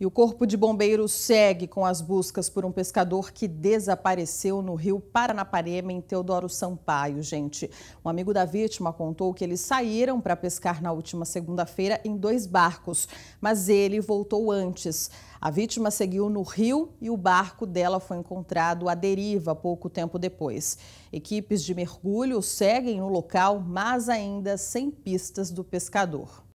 E o Corpo de Bombeiros segue com as buscas por um pescador que desapareceu no rio Paranaparema, em Teodoro Sampaio, gente. Um amigo da vítima contou que eles saíram para pescar na última segunda-feira em dois barcos, mas ele voltou antes. A vítima seguiu no rio e o barco dela foi encontrado à deriva pouco tempo depois. Equipes de mergulho seguem no local, mas ainda sem pistas do pescador.